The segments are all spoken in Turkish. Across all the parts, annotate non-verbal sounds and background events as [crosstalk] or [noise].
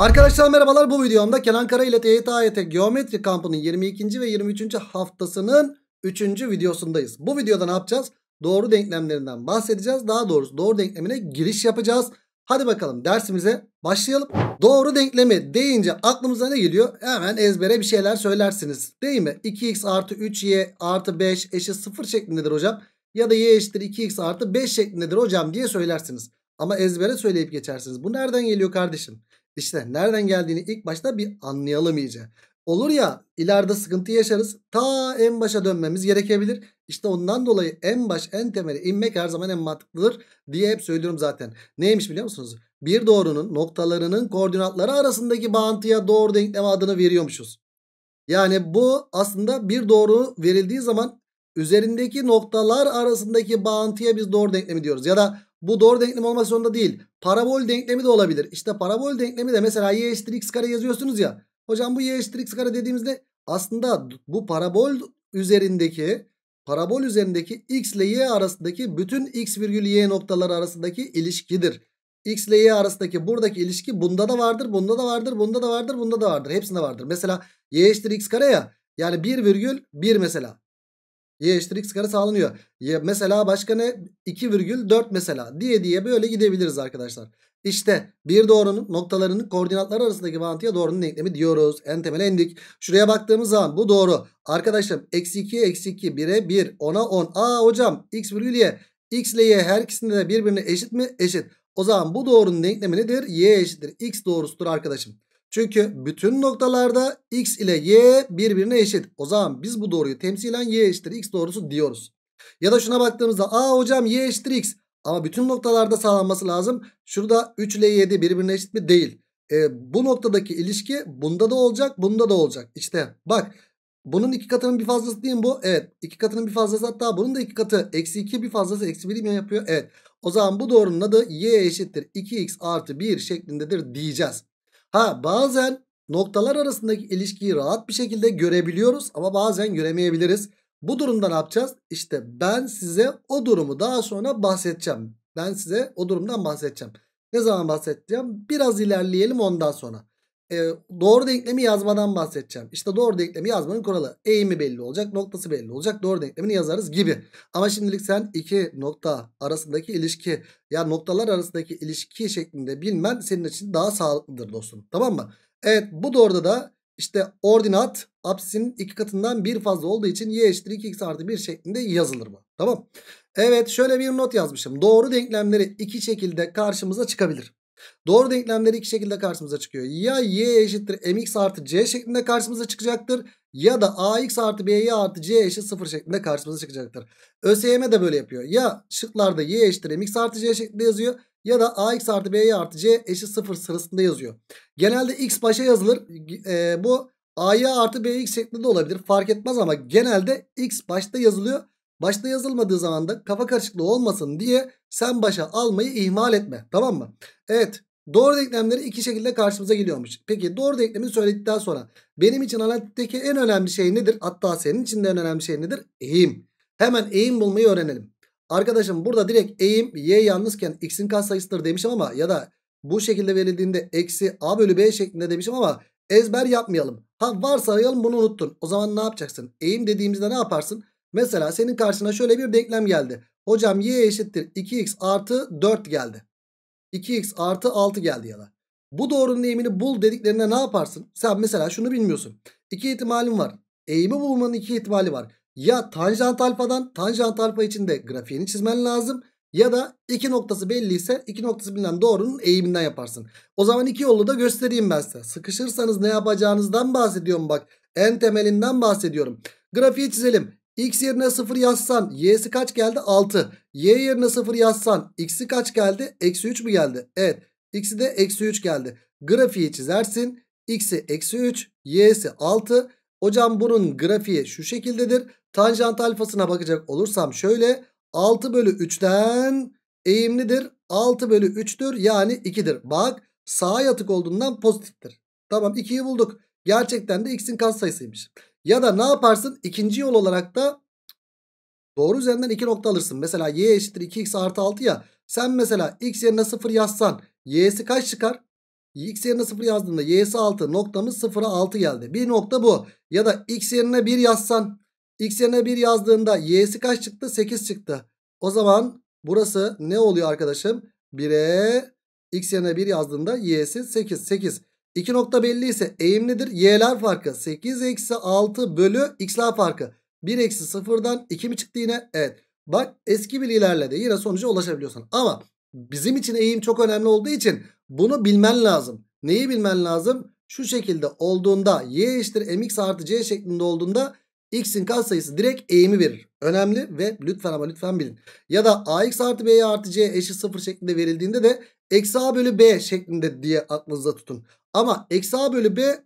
Arkadaşlar merhabalar bu videomda Kenan Kara ile TYT AYT Geometri Kampı'nın 22. ve 23. haftasının 3. videosundayız. Bu videoda ne yapacağız? Doğru denklemlerinden bahsedeceğiz. Daha doğrusu doğru denklemine giriş yapacağız. Hadi bakalım dersimize başlayalım. Doğru denklemi deyince aklımıza ne geliyor? Hemen ezbere bir şeyler söylersiniz değil mi? 2x artı 3y artı 5 eşit 0 şeklindedir hocam. Ya da y eşittir 2x artı 5 şeklindedir hocam diye söylersiniz. Ama ezbere söyleyip geçersiniz. Bu nereden geliyor kardeşim? İşte nereden geldiğini ilk başta bir anlayalım iyice. Olur ya ileride sıkıntı yaşarız. Ta en başa dönmemiz gerekebilir. İşte ondan dolayı en baş en temeli inmek her zaman en mantıklıdır diye hep söylüyorum zaten. Neymiş biliyor musunuz? Bir doğrunun noktalarının koordinatları arasındaki bağıntıya doğru denklem adını veriyormuşuz. Yani bu aslında bir doğru verildiği zaman üzerindeki noktalar arasındaki bağıntıya biz doğru denklemi diyoruz. Ya da bu doğru denklem olması zorunda değil. Parabol denklemi de olabilir. İşte parabol denklemi de mesela y eşittir x kare yazıyorsunuz ya. Hocam bu y eşittir x kare dediğimizde aslında bu parabol üzerindeki parabol üzerindeki x ile y arasındaki bütün x virgül y noktaları arasındaki ilişkidir. x ile y arasındaki buradaki ilişki bunda da vardır, bunda da vardır, bunda da vardır, bunda da vardır. Hepsinde vardır. Mesela y eşittir x kare ya. Yani 1 virgül 1 mesela. Y eşittir x kare sağlanıyor. Ya mesela başka ne? 2,4 mesela diye diye böyle gidebiliriz arkadaşlar. İşte bir doğrunun noktalarının koordinatları arasındaki bağıntıya doğrunun denklemi diyoruz. En temel endik. Şuraya baktığımız zaman bu doğru. Arkadaşlarım eksi 2 eksi 2 1'e 1 10'a 10. Aa hocam x virgül y. X ile y her ikisinde de birbirine eşit mi? Eşit. O zaman bu doğrunun denklemi nedir? Y eşittir. X doğrusudur arkadaşım. Çünkü bütün noktalarda x ile y birbirine eşit. O zaman biz bu doğruyu temsilen y eşittir x doğrusu diyoruz. Ya da şuna baktığımızda aa hocam y eşittir x. Ama bütün noktalarda sağlanması lazım. Şurada 3 ile 7 birbirine eşit mi? Değil. E, bu noktadaki ilişki bunda da olacak bunda da olacak. İşte bak bunun iki katının bir fazlası değil mi bu? Evet. iki katının bir fazlası hatta bunun da iki katı. Eksi 2 bir fazlası eksi 1 yapıyor? Evet. O zaman bu doğrunun adı y eşittir 2x artı 1 şeklindedir diyeceğiz. Ha bazen noktalar arasındaki ilişkiyi rahat bir şekilde görebiliyoruz ama bazen göremeyebiliriz. Bu durumda ne yapacağız? İşte ben size o durumu daha sonra bahsedeceğim. Ben size o durumdan bahsedeceğim. Ne zaman bahsedeceğim? Biraz ilerleyelim ondan sonra e, doğru denklemi yazmadan bahsedeceğim. İşte doğru denklemi yazmanın kuralı. Eğimi belli olacak, noktası belli olacak. Doğru denklemini yazarız gibi. Ama şimdilik sen iki nokta arasındaki ilişki ya noktalar arasındaki ilişki şeklinde bilmen senin için daha sağlıklıdır dostum. Tamam mı? Evet bu doğruda da işte ordinat apsisinin iki katından bir fazla olduğu için y eşittir 2x artı 1 şeklinde yazılır mı? Tamam. Evet şöyle bir not yazmışım. Doğru denklemleri iki şekilde karşımıza çıkabilir. Doğru denklemleri iki şekilde karşımıza çıkıyor. Ya y eşittir mx artı c şeklinde karşımıza çıkacaktır. Ya da ax artı by artı c eşit 0 şeklinde karşımıza çıkacaktır. ÖSYM de böyle yapıyor. Ya şıklarda y eşittir mx artı c şeklinde yazıyor. Ya da ax artı by artı c eşit 0 sırasında yazıyor. Genelde x başa yazılır. E, bu a'ya artı bx şeklinde de olabilir. Fark etmez ama genelde x başta yazılıyor. Başta yazılmadığı zaman da kafa karışıklığı olmasın diye sen başa almayı ihmal etme. Tamam mı? Evet. Doğru denklemleri iki şekilde karşımıza geliyormuş. Peki doğru denklemi söyledikten sonra benim için analitikteki en önemli şey nedir? Hatta senin için de en önemli şey nedir? Eğim. Hemen eğim bulmayı öğrenelim. Arkadaşım burada direkt eğim y yalnızken x'in katsayısıdır demişim ama ya da bu şekilde verildiğinde eksi a bölü b şeklinde demişim ama ezber yapmayalım. Ha varsayalım bunu unuttun. O zaman ne yapacaksın? Eğim dediğimizde ne yaparsın? Mesela senin karşına şöyle bir denklem geldi. Hocam y eşittir 2x artı 4 geldi. 2x artı 6 geldi ya da. Bu doğrunun eğimini bul dediklerinde ne yaparsın? Sen mesela şunu bilmiyorsun. İki ihtimalin var. Eğimi bulmanın iki ihtimali var. Ya tanjant alfadan tanjant alfa içinde grafiğini çizmen lazım. Ya da iki noktası belliyse iki noktası bilinen doğrunun eğiminden yaparsın. O zaman iki yolu da göstereyim ben size. Sıkışırsanız ne yapacağınızdan bahsediyorum bak. En temelinden bahsediyorum. Grafiği çizelim. X yerine 0 yazsan y'si kaç geldi? 6. Y yerine 0 yazsan x'i kaç geldi? Eksi 3 mü geldi? Evet. X'i de eksi 3 geldi. Grafiği çizersin. X'i eksi 3. Y'si 6. Hocam bunun grafiği şu şekildedir. Tanjant alfasına bakacak olursam şöyle. 6 bölü 3'ten eğimlidir. 6 bölü 3'tür. Yani 2'dir. Bak sağa yatık olduğundan pozitiftir. Tamam 2'yi bulduk. Gerçekten de x'in katsayısıymış. Ya da ne yaparsın? İkinci yol olarak da doğru üzerinden iki nokta alırsın. Mesela y eşittir 2x artı 6 ya. Sen mesela x yerine 0 yazsan y'si kaç çıkar? x yerine 0 yazdığında y'si 6 noktamız 0'a 6 geldi. Bir nokta bu. Ya da x yerine 1 yazsan x yerine 1 yazdığında y'si kaç çıktı? 8 çıktı. O zaman burası ne oluyor arkadaşım? 1'e x yerine 1 yazdığında y'si 8. 8. 2 nokta belli ise eğimlidir. Y'ler farkı 8 eksi 6 bölü x'ler farkı. 1 eksi 0'dan 2 mi çıktı yine? Evet. Bak eski bilgilerle de yine sonuca ulaşabiliyorsun. Ama bizim için eğim çok önemli olduğu için bunu bilmen lazım. Neyi bilmen lazım? Şu şekilde olduğunda y eşittir mx artı c şeklinde olduğunda x'in katsayısı direkt eğimi verir. Önemli ve lütfen ama lütfen bilin. Ya da ax artı b artı c eşit 0 şeklinde verildiğinde de eksi a bölü b şeklinde diye aklınızda tutun. Ama eksi a bölü b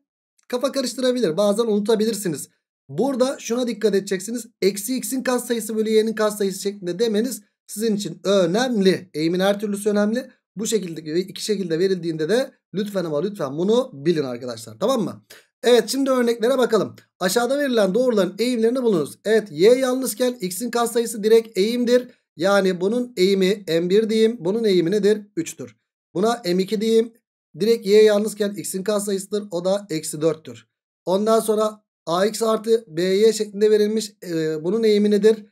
kafa karıştırabilir. Bazen unutabilirsiniz. Burada şuna dikkat edeceksiniz. Eksi x'in katsayısı bölü y'nin katsayısı şeklinde demeniz sizin için önemli. Eğimin her türlüsü önemli. Bu şekilde iki şekilde verildiğinde de lütfen ama lütfen bunu bilin arkadaşlar. Tamam mı? Evet şimdi örneklere bakalım. Aşağıda verilen doğruların eğimlerini bulunuz. Evet y yalnızken x'in katsayısı direkt eğimdir. Yani bunun eğimi m1 diyeyim. Bunun eğimi nedir? 3'tür. Buna m2 diyeyim. Direkt y yalnızken x'in katsayısıdır. O da eksi 4'tür. Ondan sonra ax artı by şeklinde verilmiş. E, bunun eğimi nedir?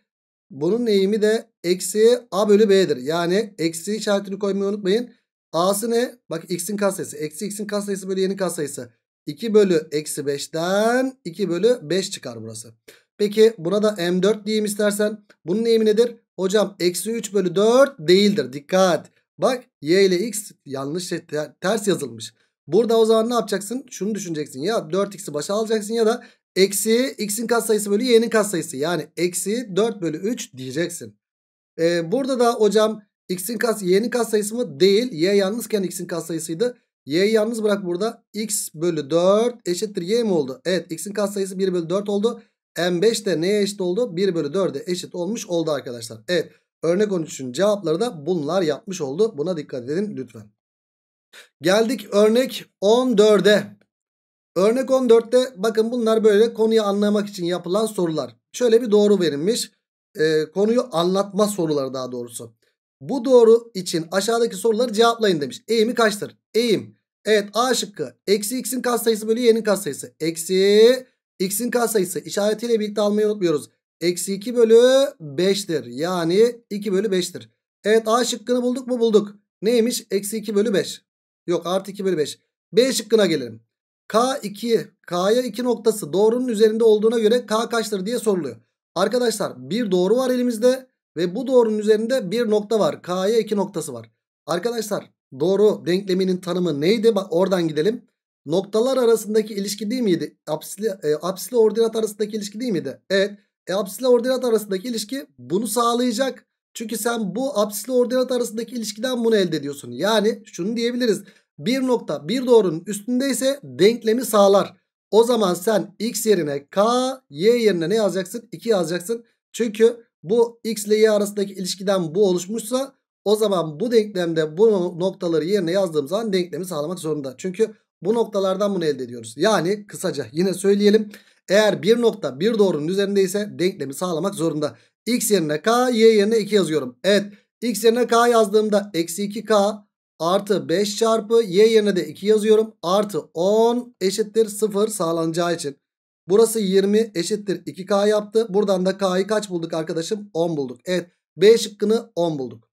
Bunun eğimi de eksi a bölü b'dir. Yani eksi işaretini koymayı unutmayın. A'sı ne? Bak x'in katsayısı. Eksi x'in katsayısı bölü y'nin katsayısı. 2 bölü eksi 5'ten 2 bölü 5 çıkar burası. Peki buna da m4 diyeyim istersen. Bunun eğimi nedir? Hocam eksi 3 bölü 4 değildir. Dikkat. Bak y ile x yanlış şey, ters yazılmış. Burada o zaman ne yapacaksın? Şunu düşüneceksin. Ya 4x'i başa alacaksın ya da eksi x'in katsayısı bölü y'nin katsayısı. Yani eksi 4 bölü 3 diyeceksin. Ee, burada da hocam x'in kas y'nin katsayısı mı? Değil. y yalnızken x'in katsayısıydı. y'yi yalnız bırak burada. x bölü 4 eşittir y mi oldu? Evet x'in katsayısı 1 bölü 4 oldu. m5 de neye eşit oldu? 1 bölü 4'e eşit olmuş oldu arkadaşlar. Evet. Örnek 13'ün cevapları da bunlar yapmış oldu. Buna dikkat edin lütfen. Geldik örnek 14'e. Örnek 14'te bakın bunlar böyle konuyu anlamak için yapılan sorular. Şöyle bir doğru verilmiş. E, konuyu anlatma soruları daha doğrusu. Bu doğru için aşağıdaki soruları cevaplayın demiş. Eğimi kaçtır? Eğim. Evet A şıkkı. Eksi x'in katsayısı bölü y'nin katsayısı. Eksi x'in katsayısı. işaretiyle birlikte almayı unutmuyoruz. Eksi 2 bölü 5'tir. Yani 2 bölü 5'tir. Evet A şıkkını bulduk mu? Bulduk. Neymiş? Eksi 2 bölü 5. Yok artı 2 bölü 5. B şıkkına gelelim. K2. K'ya 2 noktası doğrunun üzerinde olduğuna göre K kaçtır diye soruluyor. Arkadaşlar bir doğru var elimizde. Ve bu doğrunun üzerinde bir nokta var. K'ya 2 noktası var. Arkadaşlar doğru denkleminin tanımı neydi? Bak oradan gidelim. Noktalar arasındaki ilişki değil miydi? Apsisli, e, apsisli ordinat arasındaki ilişki değil miydi? Evet. E apsisle ordinat arasındaki ilişki bunu sağlayacak. Çünkü sen bu apsisle ordinat arasındaki ilişkiden bunu elde ediyorsun. Yani şunu diyebiliriz. Bir nokta bir doğrunun üstündeyse denklemi sağlar. O zaman sen x yerine k, y yerine ne yazacaksın? 2 yazacaksın. Çünkü bu x ile y arasındaki ilişkiden bu oluşmuşsa o zaman bu denklemde bu noktaları yerine yazdığım zaman denklemi sağlamak zorunda. Çünkü bu noktalardan bunu elde ediyoruz. Yani kısaca yine söyleyelim. Eğer bir nokta bir doğrunun üzerindeyse denklemi sağlamak zorunda. X yerine K, Y yerine 2 yazıyorum. Evet X yerine K yazdığımda eksi 2K artı 5 çarpı Y yerine de 2 yazıyorum. Artı 10 eşittir 0 sağlanacağı için. Burası 20 eşittir 2K yaptı. Buradan da K'yı kaç bulduk arkadaşım? 10 bulduk. Evet B şıkkını 10 bulduk.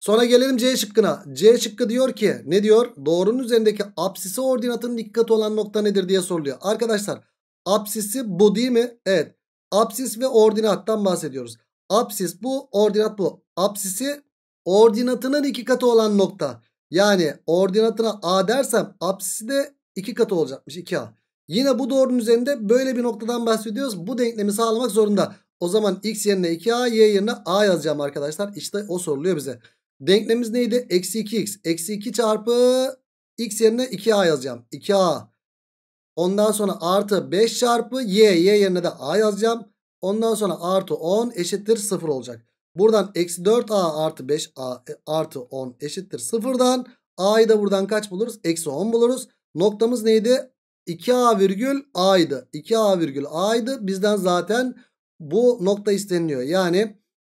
Sonra gelelim C şıkkına. C şıkkı diyor ki ne diyor? Doğrunun üzerindeki absisi ordinatının dikkat olan nokta nedir diye soruluyor. Arkadaşlar Apsisi bu değil mi? Evet. Apsis ve ordinattan bahsediyoruz. Apsis bu, ordinat bu. Apsisi ordinatının iki katı olan nokta. Yani ordinatına A dersem apsisi de iki katı olacakmış 2A. Yine bu doğrunun üzerinde böyle bir noktadan bahsediyoruz. Bu denklemi sağlamak zorunda. O zaman x yerine 2A, y yerine A yazacağım arkadaşlar. İşte o soruluyor bize. Denklemimiz neydi? Eksi 2x. Eksi 2 çarpı x yerine 2A yazacağım. 2A Ondan sonra artı 5 çarpı y. Y yerine de a yazacağım. Ondan sonra artı 10 eşittir 0 olacak. Buradan eksi 4a artı 5a e, artı 10 eşittir 0'dan. A'yı da buradan kaç buluruz? Eksi 10 buluruz. Noktamız neydi? 2a virgül a'ydı. 2a virgül a'ydı. Bizden zaten bu nokta isteniliyor. Yani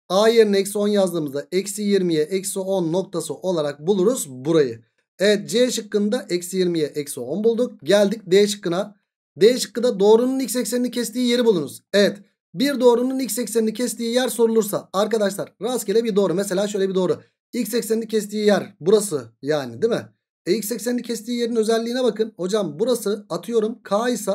a yerine eksi 10 yazdığımızda eksi 20'ye eksi 10 noktası olarak buluruz burayı. Evet C şıkkında eksi 20'ye eksi 10 bulduk. Geldik D şıkkına. D şıkkında doğrunun x eksenini kestiği yeri bulunuz. Evet bir doğrunun x eksenini kestiği yer sorulursa arkadaşlar rastgele bir doğru. Mesela şöyle bir doğru. X eksenini kestiği yer burası yani değil mi? E, x eksenini kestiği yerin özelliğine bakın. Hocam burası atıyorum k ise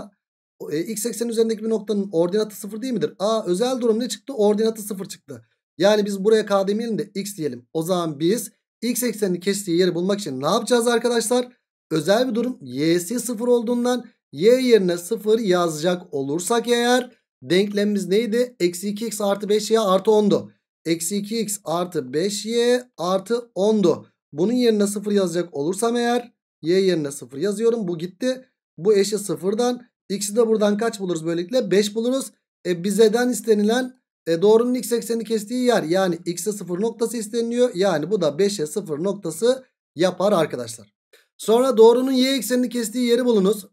e, x eksen üzerindeki bir noktanın ordinatı sıfır değil midir? Aa özel durum ne çıktı? Ordinatı sıfır çıktı. Yani biz buraya k demeyelim de x diyelim. O zaman biz X eksenini kestiği yeri bulmak için ne yapacağız arkadaşlar? Özel bir durum y'si 0 olduğundan y yerine 0 yazacak olursak eğer denklemimiz neydi? Eksi 2x artı 5y artı 10'du. Eksi 2x artı 5y artı 10'du. Bunun yerine 0 yazacak olursam eğer y yerine 0 yazıyorum. Bu gitti. Bu eşi 0'dan. X'i de buradan kaç buluruz böylelikle? 5 buluruz. E bizeden istenilen e doğrunun x ekseni kestiği yer yani x'e 0 noktası isteniliyor. Yani bu da 5'e 0 noktası yapar arkadaşlar. Sonra doğrunun y eksenini kestiği yeri bulunuz.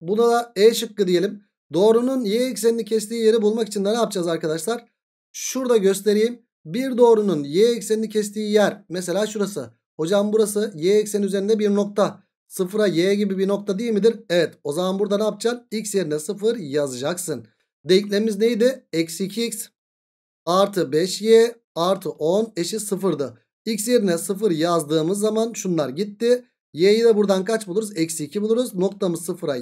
Buna da e şıkkı diyelim. Doğrunun y eksenini kestiği yeri bulmak için de ne yapacağız arkadaşlar? Şurada göstereyim. Bir doğrunun y eksenini kestiği yer mesela şurası. Hocam burası y ekseni üzerinde bir nokta. Sıfıra y gibi bir nokta değil midir? Evet o zaman burada ne yapacaksın? x yerine sıfır yazacaksın. Denklemimiz neydi? Eksi 2x artı 5y artı 10 eşit 0'dı. X yerine 0 yazdığımız zaman şunlar gitti. Y'yi de buradan kaç buluruz? Eksi 2 buluruz. Noktamız 0'a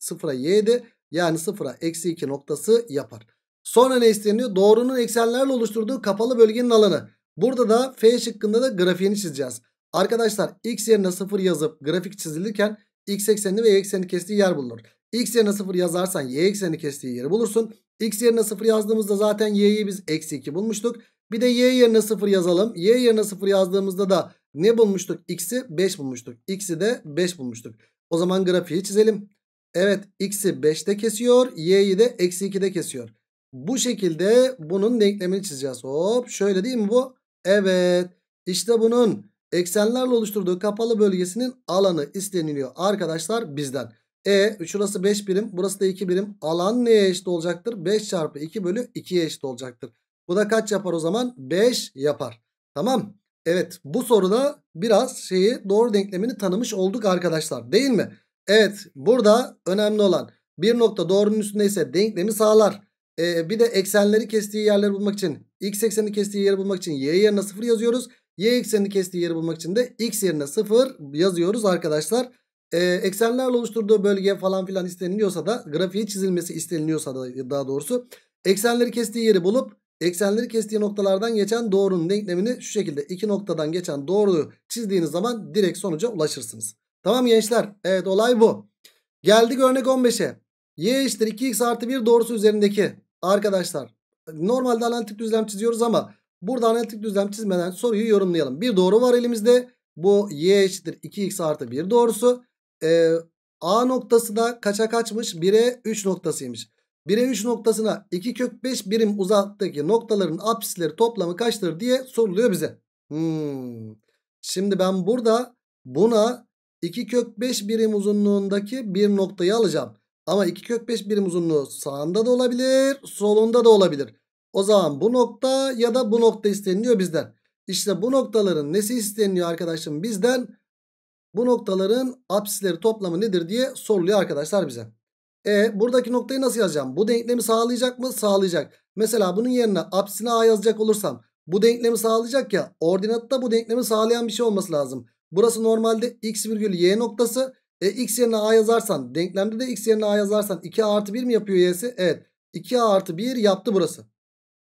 0'a y'di. Yani 0'a eksi 2 noktası yapar. Sonra ne isteniyor? Doğrunun eksenlerle oluşturduğu kapalı bölgenin alanı. Burada da F şıkkında da grafiğini çizeceğiz. Arkadaşlar x yerine 0 yazıp grafik çizilirken x eksenini ve y eksenini kestiği yer bulunur. X yerine 0 yazarsan y ekseni kestiği yeri bulursun. X yerine 0 yazdığımızda zaten y'yi biz eksi 2 bulmuştuk. Bir de y yerine 0 yazalım. Y yerine 0 yazdığımızda da ne bulmuştuk? X'i 5 bulmuştuk. X'i de 5 bulmuştuk. O zaman grafiği çizelim. Evet x'i 5'te kesiyor. Y'yi de eksi 2'de kesiyor. Bu şekilde bunun denklemini çizeceğiz. Hop şöyle değil mi bu? Evet. İşte bunun eksenlerle oluşturduğu kapalı bölgesinin alanı isteniliyor arkadaşlar bizden. E şurası 5 birim burası da 2 birim. Alan neye eşit olacaktır? 5 çarpı 2 bölü 2'ye eşit olacaktır. Bu da kaç yapar o zaman? 5 yapar. Tamam. Evet bu soruda biraz şeyi doğru denklemini tanımış olduk arkadaşlar değil mi? Evet burada önemli olan bir nokta doğrunun üstündeyse denklemi sağlar. Ee, bir de eksenleri kestiği yerleri bulmak için x eksenini kestiği yeri bulmak için y yerine 0 yazıyoruz. Y eksenini kestiği yeri bulmak için de x yerine 0 yazıyoruz arkadaşlar e, eksenlerle oluşturduğu bölge falan filan isteniliyorsa da grafiği çizilmesi isteniliyorsa da daha doğrusu eksenleri kestiği yeri bulup eksenleri kestiği noktalardan geçen doğrunun denklemini şu şekilde iki noktadan geçen doğruyu çizdiğiniz zaman direkt sonuca ulaşırsınız. Tamam gençler evet olay bu. Geldik örnek 15'e. Y eşittir 2x artı 1 doğrusu üzerindeki arkadaşlar normalde analitik düzlem çiziyoruz ama burada analitik düzlem çizmeden soruyu yorumlayalım. Bir doğru var elimizde bu y eşittir 2x artı 1 doğrusu e, A noktasına kaça kaçmış? 1'e 3 noktasıymış. 1'e 3 noktasına 2 kök 5 birim uzaktaki noktaların apsisleri toplamı kaçtır diye soruluyor bize. Hmm. Şimdi ben burada buna 2 kök 5 birim uzunluğundaki bir noktayı alacağım. Ama 2 kök 5 birim uzunluğu sağında da olabilir, solunda da olabilir. O zaman bu nokta ya da bu nokta isteniliyor bizden. İşte bu noktaların nesi isteniliyor arkadaşım bizden? Bu noktaların apsisleri toplamı nedir diye soruluyor arkadaşlar bize. E buradaki noktayı nasıl yazacağım? Bu denklemi sağlayacak mı? Sağlayacak. Mesela bunun yerine apsisine A yazacak olursam bu denklemi sağlayacak ya. Ordinatta bu denklemi sağlayan bir şey olması lazım. Burası normalde x virgül y noktası. E x yerine a yazarsan denklemde de x yerine a yazarsan 2 a artı 1 mi yapıyor y'si? Evet 2 a artı 1 yaptı burası.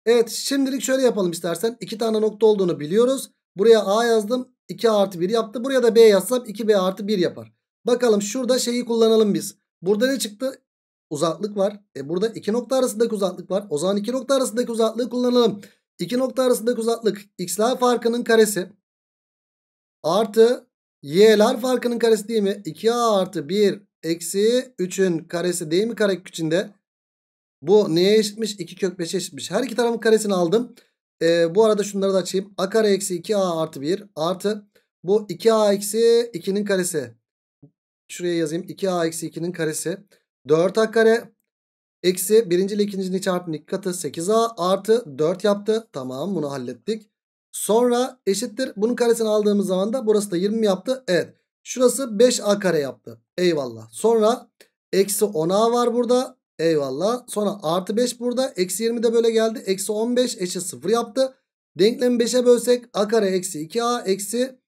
Evet şimdilik şöyle yapalım istersen. 2 tane nokta olduğunu biliyoruz. Buraya a yazdım. 2 artı 1 yaptı. Buraya da B yazsam 2B artı 1 yapar. Bakalım şurada şeyi kullanalım biz. Burada ne çıktı? Uzaklık var. E burada iki nokta arasındaki uzaklık var. O zaman iki nokta arasındaki uzaklığı kullanalım. İki nokta arasındaki uzaklık x'ler farkının karesi artı y'ler farkının karesi değil mi? 2a artı 1 eksi 3'ün karesi değil mi içinde? Bu neye eşitmiş? 2 kök 5'e eşitmiş. Her iki tarafın karesini aldım. E, bu arada şunları da açayım. A kare eksi 2A artı 1 artı bu 2A eksi 2'nin karesi. Şuraya yazayım. 2A eksi 2'nin karesi. 4A kare eksi birinci ile ikincinin çarpımının iki katı 8A artı 4 yaptı. Tamam bunu hallettik. Sonra eşittir. Bunun karesini aldığımız zaman da burası da 20 yaptı. Evet. Şurası 5A kare yaptı. Eyvallah. Sonra eksi 10A var burada. Eyvallah. Sonra artı 5 burada. Eksi 20 de böyle geldi. Eksi 15 eşit 0 yaptı. Denklemi 5'e bölsek a kare eksi 2a eksi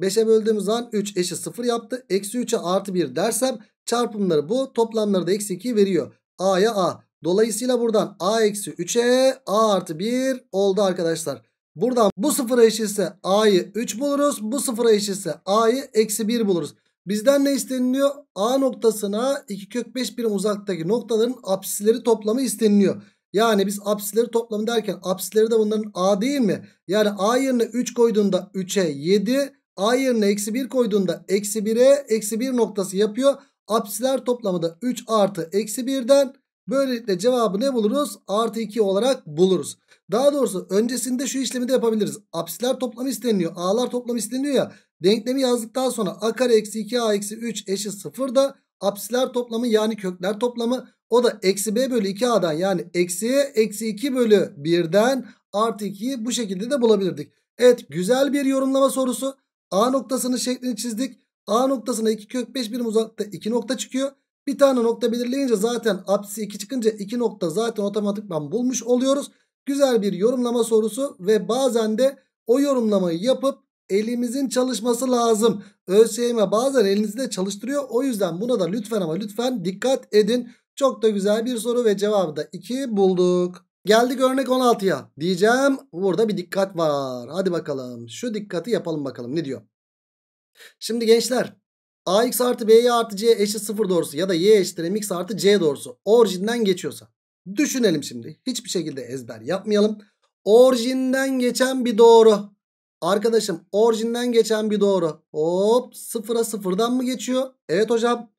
5'e böldüğümüz zaman 3 eşit 0 yaptı. Eksi 3'e artı 1 dersem çarpımları bu. Toplamları da eksi 2 veriyor. a'ya a. Dolayısıyla buradan a eksi 3'e a artı 1 oldu arkadaşlar. Buradan bu sıfıra eşitse a'yı 3 buluruz. Bu sıfıra eşitse a'yı eksi 1 buluruz. Bizden ne isteniliyor? A noktasına 2 kök 5 birim uzaktaki noktaların apsisleri toplamı isteniliyor. Yani biz apsisleri toplamı derken apsisleri de bunların A değil mi? Yani A yerine 3 koyduğunda 3'e 7, A yerine eksi 1 koyduğunda eksi 1'e eksi 1 noktası yapıyor. Apsisler toplamı da 3 artı eksi 1'den böylelikle cevabı ne buluruz? Artı 2 olarak buluruz. Daha doğrusu öncesinde şu işlemi de yapabiliriz. Apsiler toplamı isteniyor. A'lar toplamı isteniyor ya. Denklemi yazdıktan sonra a kare eksi 2 a eksi 3 eşit 0 da apsiler toplamı yani kökler toplamı o da eksi b bölü 2a'dan yani eksi eksi 2 bölü 1'den artı 2'yi bu şekilde de bulabilirdik. Evet güzel bir yorumlama sorusu. A noktasının şeklini çizdik. A noktasına 2 kök 5 birim uzakta 2 nokta çıkıyor. Bir tane nokta belirleyince zaten apsisi 2 çıkınca 2 nokta zaten otomatikman bulmuş oluyoruz. Güzel bir yorumlama sorusu ve bazen de o yorumlamayı yapıp elimizin çalışması lazım. ÖSYM bazen elinizde çalıştırıyor. O yüzden buna da lütfen ama lütfen dikkat edin. Çok da güzel bir soru ve cevabı da 2 bulduk. Geldik örnek 16'ya. Diyeceğim burada bir dikkat var. Hadi bakalım şu dikkati yapalım bakalım ne diyor. Şimdi gençler ax artı b'ye artı c eşit 0 doğrusu ya da y eşittir mx artı c doğrusu orijinden geçiyorsa. Düşünelim şimdi hiçbir şekilde ezber yapmayalım. Orijinden geçen bir doğru Arkadaşım orijinden geçen bir doğru. Hop sıfıra sıfırdan mı geçiyor? Evet hocam.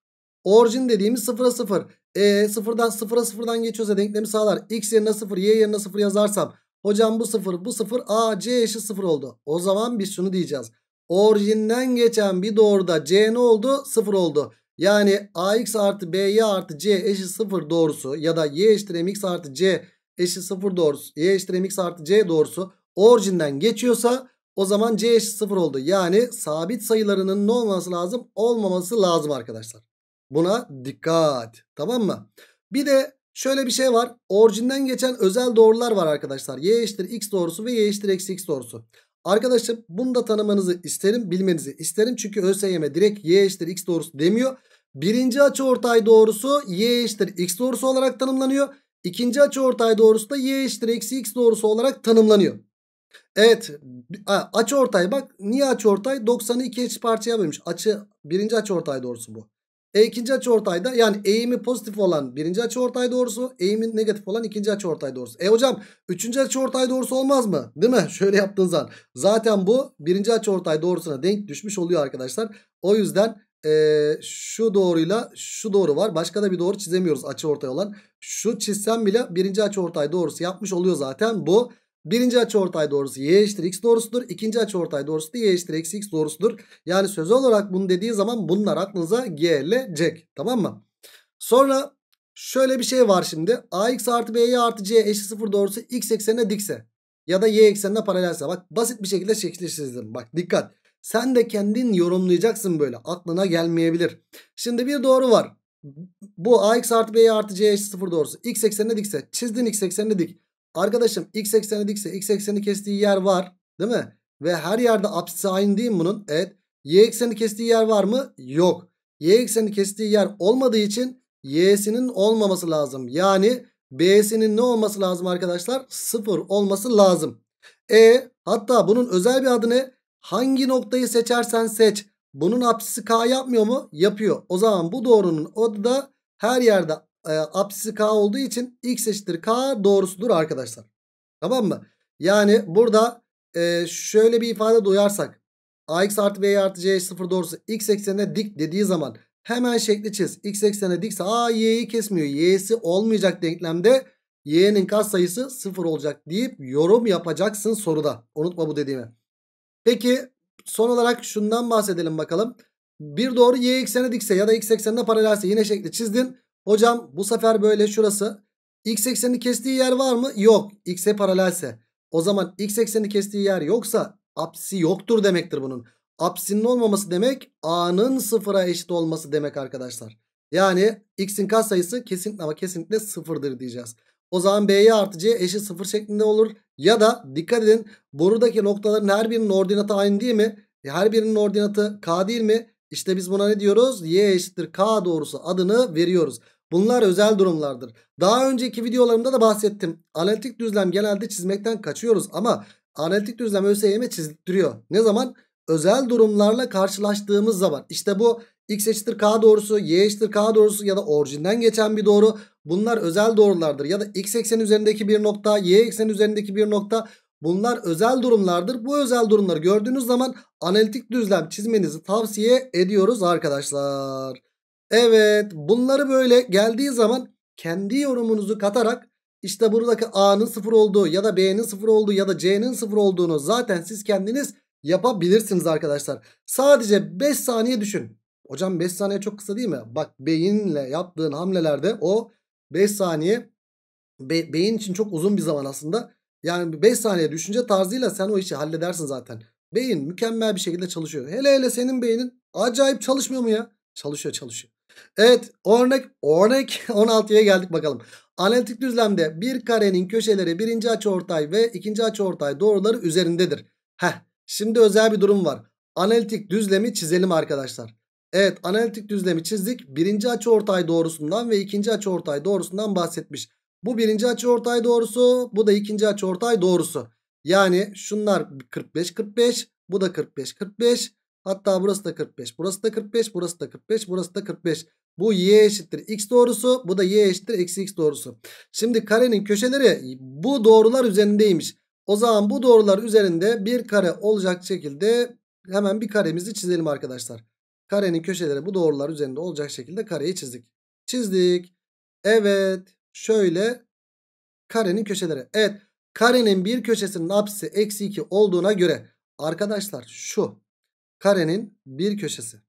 Orijin dediğimiz sıfıra sıfır. E sıfırdan sıfıra sıfırdan geçiyorsa denklemi sağlar. X yerine sıfır y yerine sıfır yazarsam. Hocam bu sıfır bu sıfır a c eşit sıfır oldu. O zaman biz şunu diyeceğiz. Orijinden geçen bir doğruda c ne oldu? Sıfır oldu. Yani ax artı by artı c eşit sıfır doğrusu ya da y eşittir mx artı c eşit sıfır doğrusu. y eşittir mx artı c doğrusu orijinden geçiyorsa o zaman C eşit 0 oldu. Yani sabit sayılarının ne olması lazım? Olmaması lazım arkadaşlar. Buna dikkat. Tamam mı? Bir de şöyle bir şey var. Orijinden geçen özel doğrular var arkadaşlar. Y eşittir x doğrusu ve y eşittir eksi x doğrusu. Arkadaşım bunu da tanımanızı isterim. Bilmenizi isterim. Çünkü ÖSYM direkt y eşittir x doğrusu demiyor. Birinci açıortay doğrusu y eşittir x doğrusu olarak tanımlanıyor. İkinci açıortay doğrusu da y eşittir eksi x doğrusu olarak tanımlanıyor. Evet aç ortay bak niye aç ortay 90'ı iki eş parçaya bölmüş. Açı birinci aç ortay doğrusu bu. E ikinci açı ortayda yani eğimi pozitif olan birinci açı ortay doğrusu eğimi negatif olan ikinci açı ortay doğrusu. E hocam üçüncü açı ortay doğrusu olmaz mı? Değil mi? [laughs] Şöyle yaptığın zaman zaten bu birinci açı ortay doğrusuna denk düşmüş oluyor arkadaşlar. O yüzden e, şu doğruyla şu doğru var. Başka da bir doğru çizemiyoruz açı ortay olan. Şu çizsem bile birinci açı ortay doğrusu yapmış oluyor zaten bu. Birinci açıortay doğrusu y eşittir x doğrusudur. İkinci açıortay doğrusu da y eşittir x x doğrusudur. Yani söz olarak bunu dediği zaman bunlar aklınıza gelecek. Tamam mı? Sonra şöyle bir şey var şimdi. ax artı by artı c eşit 0 doğrusu x eksenine dikse. Ya da y eksenine paralelse. Bak basit bir şekilde şekilsizdim. Bak dikkat. Sen de kendin yorumlayacaksın böyle. Aklına gelmeyebilir. Şimdi bir doğru var. Bu ax artı b artı c eşit 0 doğrusu. x eksenine dikse. Çizdin x eksenine dik. Arkadaşım x ekseni dikse x ekseni kestiği yer var değil mi? Ve her yerde apsisi aynı değil mi bunun? Evet. Y ekseni kestiği yer var mı? Yok. Y ekseni kestiği yer olmadığı için y'sinin olmaması lazım. Yani b'sinin ne olması lazım arkadaşlar? Sıfır olması lazım. E hatta bunun özel bir adı ne? Hangi noktayı seçersen seç. Bunun apsisi k yapmıyor mu? Yapıyor. O zaman bu doğrunun adı da her yerde e, apsisi k olduğu için x eşittir k doğrusudur arkadaşlar. Tamam mı? Yani burada e, şöyle bir ifade duyarsak ax artı b artı c eşit 0 doğrusu x eksenine dik dediği zaman hemen şekli çiz. x eksenine dikse a y'yi kesmiyor. y'si olmayacak denklemde y'nin kat sayısı 0 olacak deyip yorum yapacaksın soruda. Unutma bu dediğimi. Peki son olarak şundan bahsedelim bakalım. Bir doğru y eksenine dikse ya da x eksenine paralelse yine şekli çizdin. Hocam bu sefer böyle şurası. X ekseni kestiği yer var mı? Yok. X'e paralelse. O zaman X ekseni kestiği yer yoksa apsi yoktur demektir bunun. Apsinin olmaması demek A'nın sıfıra eşit olması demek arkadaşlar. Yani X'in katsayısı kesinlikle ama kesinlikle sıfırdır diyeceğiz. O zaman B'ye artı C eşit sıfır şeklinde olur. Ya da dikkat edin borudaki noktaların her birinin ordinatı aynı değil mi? E, her birinin ordinatı K değil mi? İşte biz buna ne diyoruz? Y eşittir K doğrusu adını veriyoruz. Bunlar özel durumlardır. Daha önceki videolarımda da bahsettim. Analitik düzlem genelde çizmekten kaçıyoruz ama analitik düzlem ÖSYM çizdiriyor. Ne zaman? Özel durumlarla karşılaştığımız zaman. İşte bu x eşittir k doğrusu, y eşittir k doğrusu ya da orijinden geçen bir doğru. Bunlar özel doğrulardır. Ya da x eksen üzerindeki bir nokta, y eksen üzerindeki bir nokta. Bunlar özel durumlardır. Bu özel durumları gördüğünüz zaman analitik düzlem çizmenizi tavsiye ediyoruz arkadaşlar. Evet bunları böyle geldiği zaman kendi yorumunuzu katarak işte buradaki A'nın sıfır olduğu ya da B'nin sıfır olduğu ya da C'nin sıfır olduğunu zaten siz kendiniz yapabilirsiniz arkadaşlar. Sadece 5 saniye düşün. Hocam 5 saniye çok kısa değil mi? Bak beyinle yaptığın hamlelerde o 5 saniye be beyin için çok uzun bir zaman aslında. Yani 5 saniye düşünce tarzıyla sen o işi halledersin zaten. Beyin mükemmel bir şekilde çalışıyor. Hele hele senin beynin acayip çalışmıyor mu ya? Çalışıyor çalışıyor. Evet örnek örnek 16'ya [laughs] geldik bakalım. Analitik düzlemde bir karenin köşeleri birinci açıortay ve ikinci açıortay doğruları üzerindedir. Heh şimdi özel bir durum var. Analitik düzlemi çizelim arkadaşlar. Evet analitik düzlemi çizdik. Birinci açıortay doğrusundan ve ikinci açıortay doğrusundan bahsetmiş. Bu birinci açıortay doğrusu bu da ikinci açıortay doğrusu. Yani şunlar 45-45 bu da 45-45 Hatta burası da 45. Burası da 45. Burası da 45. Burası da 45. Bu y eşittir x doğrusu. Bu da y eşittir eksi x doğrusu. Şimdi karenin köşeleri bu doğrular üzerindeymiş. O zaman bu doğrular üzerinde bir kare olacak şekilde hemen bir karemizi çizelim arkadaşlar. Karenin köşeleri bu doğrular üzerinde olacak şekilde kareyi çizdik. Çizdik. Evet. Şöyle karenin köşeleri. Evet. Karenin bir köşesinin apsisi eksi 2 olduğuna göre arkadaşlar şu karenin bir köşesi.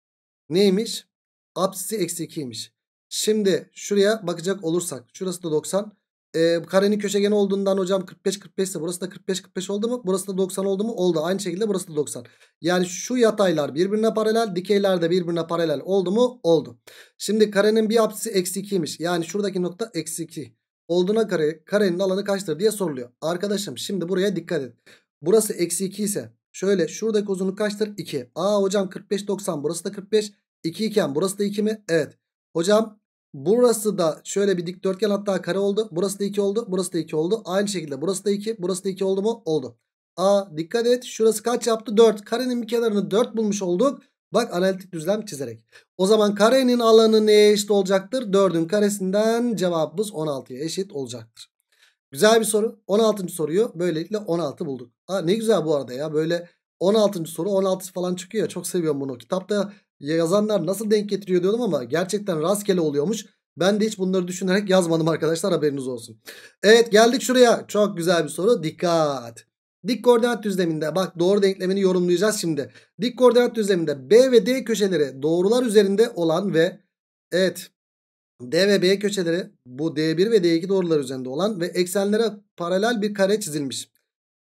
Neymiş? Apsisi eksi 2'ymiş. Şimdi şuraya bakacak olursak. Şurası da 90. Ee, karenin köşegeni olduğundan hocam 45 45 ise burası da 45 45 oldu mu? Burası da 90 oldu mu? Oldu. Aynı şekilde burası da 90. Yani şu yataylar birbirine paralel. Dikeyler de birbirine paralel oldu mu? Oldu. Şimdi karenin bir apsisi eksi 2'ymiş. Yani şuradaki nokta eksi 2. Olduğuna göre kare, karenin alanı kaçtır diye soruluyor. Arkadaşım şimdi buraya dikkat et. Burası eksi 2 ise Şöyle şuradaki uzunluk kaçtır? 2. Aa hocam 45 90 burası da 45. 2 iken burası da 2 mi? Evet. Hocam burası da şöyle bir dikdörtgen hatta kare oldu. Burası da 2 oldu. Burası da 2 oldu. Aynı şekilde burası da 2. Burası da 2 oldu mu? Oldu. Aa dikkat et şurası kaç yaptı? 4. Karenin bir kenarını 4 bulmuş olduk. Bak analitik düzlem çizerek. O zaman karenin alanı neye eşit olacaktır? 4'ün karesinden cevabımız 16'ya eşit olacaktır. Güzel bir soru. 16. soruyu böylelikle 16 bulduk. Ha, ne güzel bu arada ya böyle 16. soru 16 falan çıkıyor. Çok seviyorum bunu. Kitapta yazanlar nasıl denk getiriyor diyordum ama gerçekten rastgele oluyormuş. Ben de hiç bunları düşünerek yazmadım arkadaşlar haberiniz olsun. Evet geldik şuraya. Çok güzel bir soru. Dikkat. Dik koordinat düzleminde bak doğru denklemini yorumlayacağız şimdi. Dik koordinat düzleminde B ve D köşeleri doğrular üzerinde olan ve evet D ve B köşeleri bu D1 ve D2 doğrular üzerinde olan ve eksenlere paralel bir kare çizilmiş.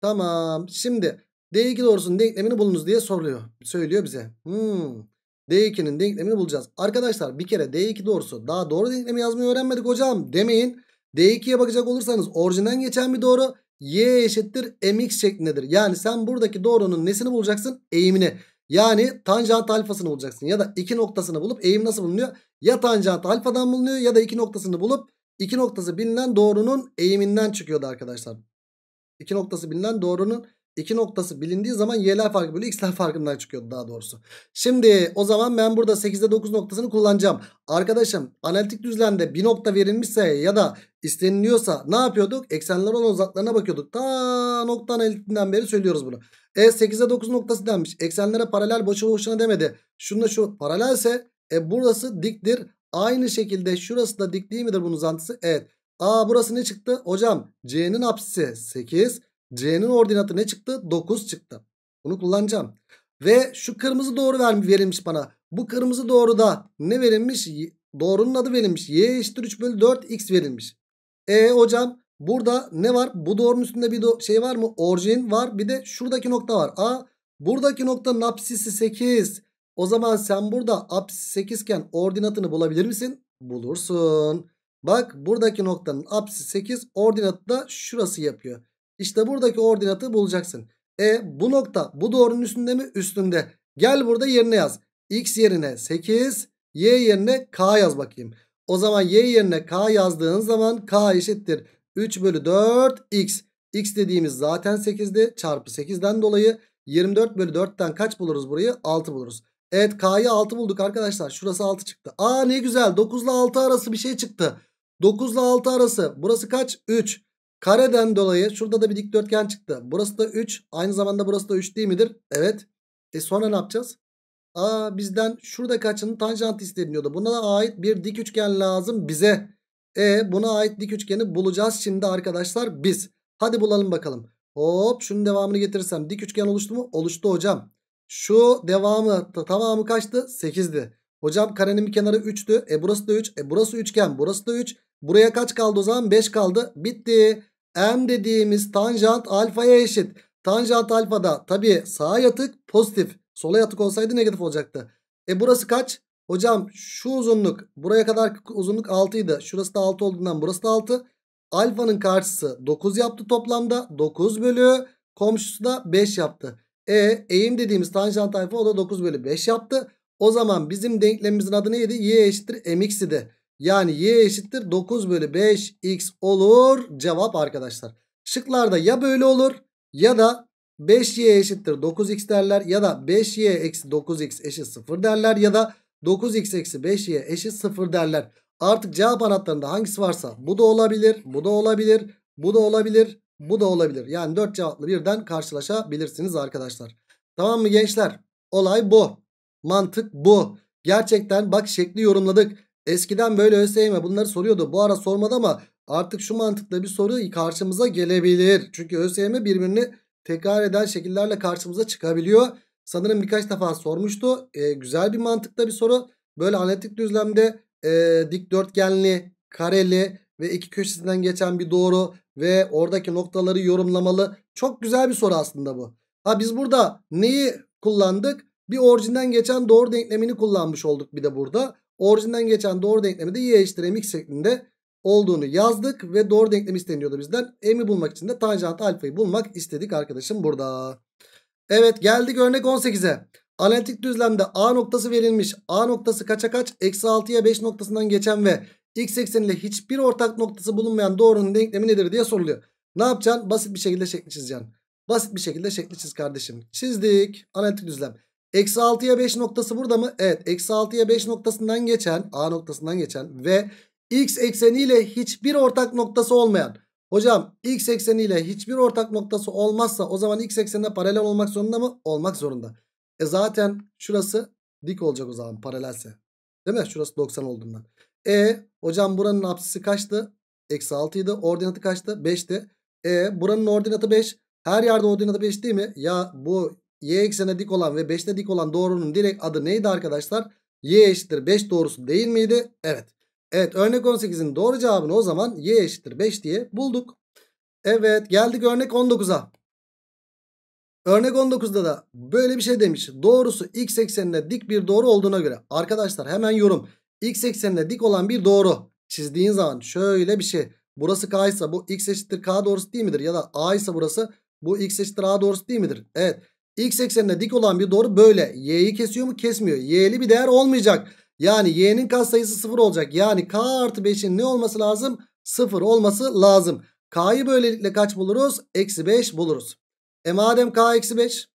Tamam. Şimdi D2 doğrusunun denklemini bulunuz diye soruyor. Söylüyor bize. Hmm. D2'nin denklemini bulacağız. Arkadaşlar bir kere D2 doğrusu daha doğru denklemi yazmayı öğrenmedik hocam demeyin. D2'ye bakacak olursanız orijinden geçen bir doğru y eşittir mx şeklindedir. Yani sen buradaki doğrunun nesini bulacaksın? Eğimini. Yani tanjant alfasını bulacaksın ya da iki noktasını bulup eğim nasıl bulunuyor? Ya tanjant alfadan bulunuyor ya da iki noktasını bulup iki noktası bilinen doğrunun eğiminden çıkıyordu arkadaşlar. İki noktası bilinen doğrunun iki noktası bilindiği zaman y'ler farkı bölü x'ler farkından çıkıyordu daha doğrusu. Şimdi o zaman ben burada 8'de 9 noktasını kullanacağım. Arkadaşım analitik düzlemde bir nokta verilmişse ya da isteniliyorsa ne yapıyorduk? Eksenler olan uzaklarına bakıyorduk. Ta nokta analitinden beri söylüyoruz bunu. E 8'e 9 noktası denmiş. Eksenlere paralel boşu boşuna demedi. Şununla şu paralelse e burası diktir. Aynı şekilde şurası da dik değil midir bunun uzantısı? Evet. A burası ne çıktı? Hocam C'nin apsisi 8. C'nin ordinatı ne çıktı? 9 çıktı. Bunu kullanacağım. Ve şu kırmızı doğru verilmiş bana. Bu kırmızı doğru da ne verilmiş? Doğrunun adı verilmiş. Y eşittir 3 bölü 4 x verilmiş. E hocam burada ne var? Bu doğrunun üstünde bir şey var mı? Orijin var. Bir de şuradaki nokta var. A buradaki nokta napsisi 8. O zaman sen burada apsisi 8 iken ordinatını bulabilir misin? Bulursun. Bak buradaki noktanın apsisi 8 ordinatı da şurası yapıyor. İşte buradaki ordinatı bulacaksın. E bu nokta bu doğrunun üstünde mi? Üstünde. Gel burada yerine yaz. X yerine 8, Y yerine K yaz bakayım. O zaman y yerine k yazdığın zaman k eşittir. 3 bölü 4 x. x dediğimiz zaten 8'di. Çarpı 8'den dolayı 24 bölü 4'ten kaç buluruz burayı? 6 buluruz. Evet k'yı 6 bulduk arkadaşlar. Şurası 6 çıktı. Aa ne güzel 9 ile 6 arası bir şey çıktı. 9 ile 6 arası. Burası kaç? 3. Kareden dolayı şurada da bir dikdörtgen çıktı. Burası da 3. Aynı zamanda burası da 3 değil midir? Evet. E sonra ne yapacağız? Aa bizden şurada kaçının tanjant isteniyordu. Buna da ait bir dik üçgen lazım bize. E buna ait dik üçgeni bulacağız şimdi arkadaşlar biz. Hadi bulalım bakalım. Hop şunun devamını getirirsem dik üçgen oluştu mu? Oluştu hocam. Şu devamı tamamı kaçtı? 8'di. Hocam karenin bir kenarı 3'tü. E burası da 3. E burası üçgen. Burası da 3. Buraya kaç kaldı o zaman? 5 kaldı. Bitti. M dediğimiz tanjant alfaya eşit. Tanjant alfada tabii sağ yatık pozitif. Sola yatık olsaydı negatif olacaktı. E burası kaç? Hocam şu uzunluk buraya kadar uzunluk 6 idi. Şurası da 6 olduğundan burası da 6. Alfanın karşısı 9 yaptı toplamda. 9 bölü komşusu da 5 yaptı. E eğim dediğimiz tanjant alfa o da 9 bölü 5 yaptı. O zaman bizim denklemimizin adı neydi? Y eşittir mx idi. Yani y eşittir 9 bölü 5x olur cevap arkadaşlar. Şıklarda ya böyle olur ya da 5y eşittir 9x derler ya da 5y eksi 9x eşit 0 derler ya da 9x eksi 5y eşit 0 derler. Artık cevap anahtarında hangisi varsa bu da olabilir, bu da olabilir, bu da olabilir, bu da olabilir. Yani 4 cevaplı birden karşılaşabilirsiniz arkadaşlar. Tamam mı gençler? Olay bu. Mantık bu. Gerçekten bak şekli yorumladık. Eskiden böyle ÖSYM bunları soruyordu. Bu ara sormadı ama artık şu mantıkla bir soru karşımıza gelebilir. Çünkü ÖSYM birbirini tekrar eden şekillerle karşımıza çıkabiliyor. Sanırım birkaç defa sormuştu. E, güzel bir mantıkta bir soru. Böyle analitik düzlemde e, dikdörtgenli, kareli ve iki köşesinden geçen bir doğru ve oradaki noktaları yorumlamalı. Çok güzel bir soru aslında bu. Ha biz burada neyi kullandık? Bir orijinden geçen doğru denklemini kullanmış olduk bir de burada. Orijinden geçen doğru denklemi de y eşittir mx şeklinde olduğunu yazdık ve doğru denklem isteniyordu bizden. M'i bulmak için de tanjant alfayı bulmak istedik arkadaşım burada. Evet geldik örnek 18'e. Analitik düzlemde A noktası verilmiş. A noktası kaça kaç? Eksi 6'ya 5 noktasından geçen ve x ekseniyle hiçbir ortak noktası bulunmayan doğrunun denklemi nedir diye soruluyor. Ne yapacaksın? Basit bir şekilde şekli çizeceksin. Basit bir şekilde şekli çiz kardeşim. Çizdik. Analitik düzlem. Eksi 6'ya 5 noktası burada mı? Evet. Eksi 6'ya 5 noktasından geçen A noktasından geçen ve x ekseniyle hiçbir ortak noktası olmayan. Hocam x ekseniyle hiçbir ortak noktası olmazsa o zaman x eksenine paralel olmak zorunda mı? Olmak zorunda. E zaten şurası dik olacak o zaman paralelse. Değil mi? Şurası 90 olduğundan. E hocam buranın apsisi kaçtı? Eksi 6 idi. Ordinatı kaçtı? 5'ti. E buranın ordinatı 5. Her yerde ordinatı 5 değil mi? Ya bu y eksene dik olan ve 5'te dik olan doğrunun direkt adı neydi arkadaşlar? Y eşittir 5 doğrusu değil miydi? Evet. Evet örnek 18'in doğru cevabını o zaman y eşittir 5 diye bulduk. Evet geldik örnek 19'a. Örnek 19'da da böyle bir şey demiş. Doğrusu x eksenine dik bir doğru olduğuna göre. Arkadaşlar hemen yorum. x eksenine dik olan bir doğru çizdiğin zaman şöyle bir şey. Burası k ise bu x eşittir k doğrusu değil midir? Ya da a ise burası bu x eşittir a doğrusu değil midir? Evet. X eksenine dik olan bir doğru böyle. Y'yi kesiyor mu? Kesmiyor. Y'li bir değer olmayacak. Yani y'nin katsayısı 0 olacak. Yani k artı 5'in ne olması lazım? 0 olması lazım. K'yı böylelikle kaç buluruz? Eksi 5 buluruz. E madem k eksi 5.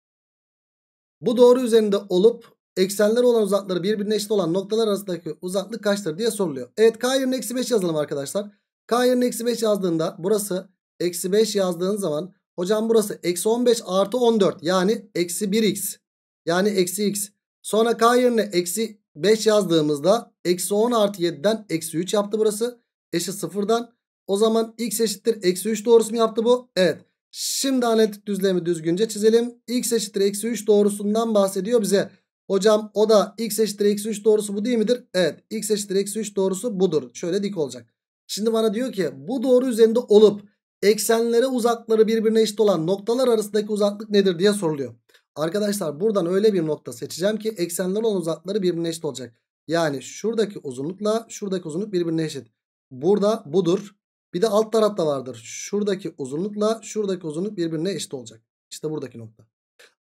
Bu doğru üzerinde olup eksenler olan uzakları birbirine eşit olan noktalar arasındaki uzaklık kaçtır diye soruluyor. Evet k yerine eksi 5 yazalım arkadaşlar. K yerine eksi 5 yazdığında burası eksi 5 yazdığın zaman hocam burası eksi 15 artı 14 yani eksi 1x yani eksi x. Sonra k yerine eksi 5 yazdığımızda eksi 10 artı 7'den eksi 3 yaptı burası. Eşit sıfırdan. O zaman x eşittir eksi 3 doğrusu mu yaptı bu? Evet. Şimdi analitik düzlemi düzgünce çizelim. x eşittir eksi 3 doğrusundan bahsediyor bize. Hocam o da x eşittir eksi 3 doğrusu bu değil midir? Evet. x eşittir eksi 3 doğrusu budur. Şöyle dik olacak. Şimdi bana diyor ki bu doğru üzerinde olup eksenlere uzakları birbirine eşit olan noktalar arasındaki uzaklık nedir diye soruluyor. Arkadaşlar buradan öyle bir nokta seçeceğim ki eksenler olan uzakları birbirine eşit olacak. Yani şuradaki uzunlukla şuradaki uzunluk birbirine eşit. Burada budur. Bir de alt tarafta vardır. Şuradaki uzunlukla şuradaki uzunluk birbirine eşit olacak. İşte buradaki nokta.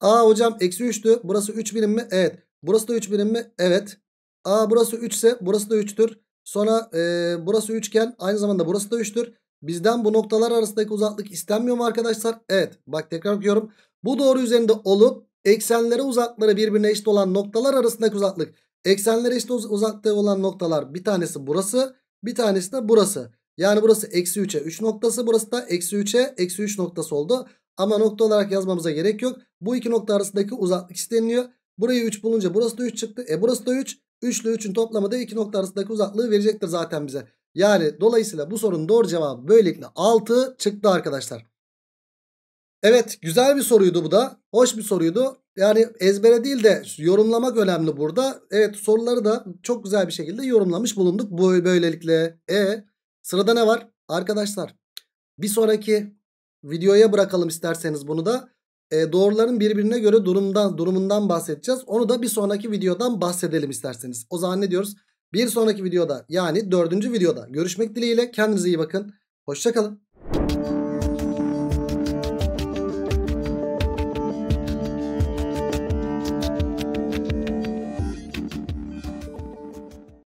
Aa hocam eksi 3'tü. Burası 3 birim mi? Evet. Burası da 3 birim mi? Evet. Aa burası 3 ise burası da 3'tür. Sonra e, burası 3 iken aynı zamanda burası da 3'tür. Bizden bu noktalar arasındaki uzaklık istenmiyor mu arkadaşlar? Evet. Bak tekrar okuyorum. Bu doğru üzerinde olup eksenlere uzakları birbirine eşit olan noktalar arasındaki uzaklık. Eksenlere eşit uzaklığı olan noktalar bir tanesi burası. Bir tanesi de burası. Yani burası eksi 3'e 3 noktası. Burası da eksi 3'e eksi 3 noktası oldu. Ama nokta olarak yazmamıza gerek yok. Bu iki nokta arasındaki uzaklık isteniliyor. Burayı 3 bulunca burası da 3 çıktı. E burası da 3. 3 ile 3'ün toplamı da iki nokta arasındaki uzaklığı verecektir zaten bize. Yani dolayısıyla bu sorunun doğru cevabı böylelikle 6 çıktı arkadaşlar. Evet güzel bir soruydu bu da. Hoş bir soruydu. Yani ezbere değil de yorumlamak önemli burada. Evet soruları da çok güzel bir şekilde yorumlamış bulunduk bu böylelikle. E sırada ne var? Arkadaşlar bir sonraki videoya bırakalım isterseniz bunu da. E, doğruların birbirine göre durumdan durumundan bahsedeceğiz. Onu da bir sonraki videodan bahsedelim isterseniz. O zaman ne diyoruz? Bir sonraki videoda yani dördüncü videoda görüşmek dileğiyle kendinize iyi bakın. Hoşçakalın.